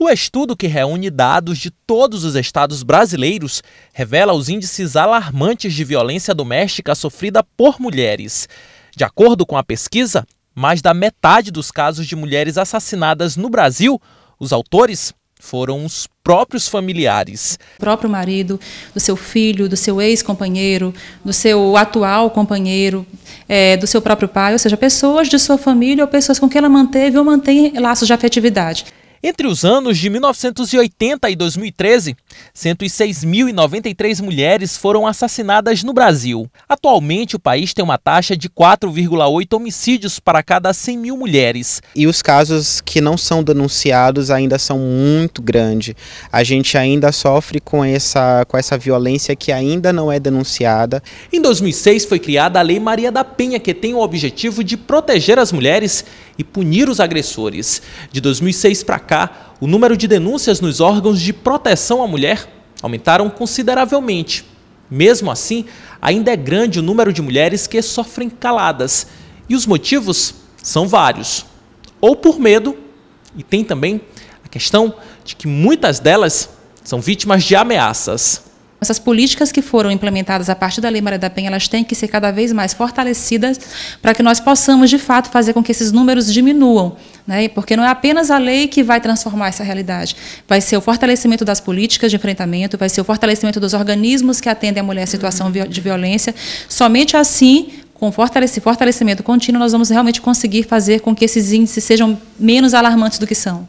O estudo que reúne dados de todos os estados brasileiros revela os índices alarmantes de violência doméstica sofrida por mulheres. De acordo com a pesquisa, mais da metade dos casos de mulheres assassinadas no Brasil, os autores foram os próprios familiares. O próprio marido, do seu filho, do seu ex-companheiro, do seu atual companheiro, é, do seu próprio pai, ou seja, pessoas de sua família ou pessoas com quem ela manteve ou mantém laços de afetividade. Entre os anos de 1980 e 2013, 106.093 mulheres foram assassinadas no Brasil. Atualmente, o país tem uma taxa de 4,8 homicídios para cada 100 mil mulheres. E os casos que não são denunciados ainda são muito grandes. A gente ainda sofre com essa, com essa violência que ainda não é denunciada. Em 2006, foi criada a Lei Maria da Penha, que tem o objetivo de proteger as mulheres e punir os agressores. De 2006 para cá, o número de denúncias nos órgãos de proteção à mulher aumentaram consideravelmente. Mesmo assim, ainda é grande o número de mulheres que sofrem caladas. E os motivos são vários. Ou por medo, e tem também a questão de que muitas delas são vítimas de ameaças. Essas políticas que foram implementadas a partir da Lei Maria da Penha, elas têm que ser cada vez mais fortalecidas para que nós possamos, de fato, fazer com que esses números diminuam. Né? Porque não é apenas a lei que vai transformar essa realidade. Vai ser o fortalecimento das políticas de enfrentamento, vai ser o fortalecimento dos organismos que atendem a mulher em situação uhum. de violência. Somente assim com esse fortalecimento contínuo, nós vamos realmente conseguir fazer com que esses índices sejam menos alarmantes do que são.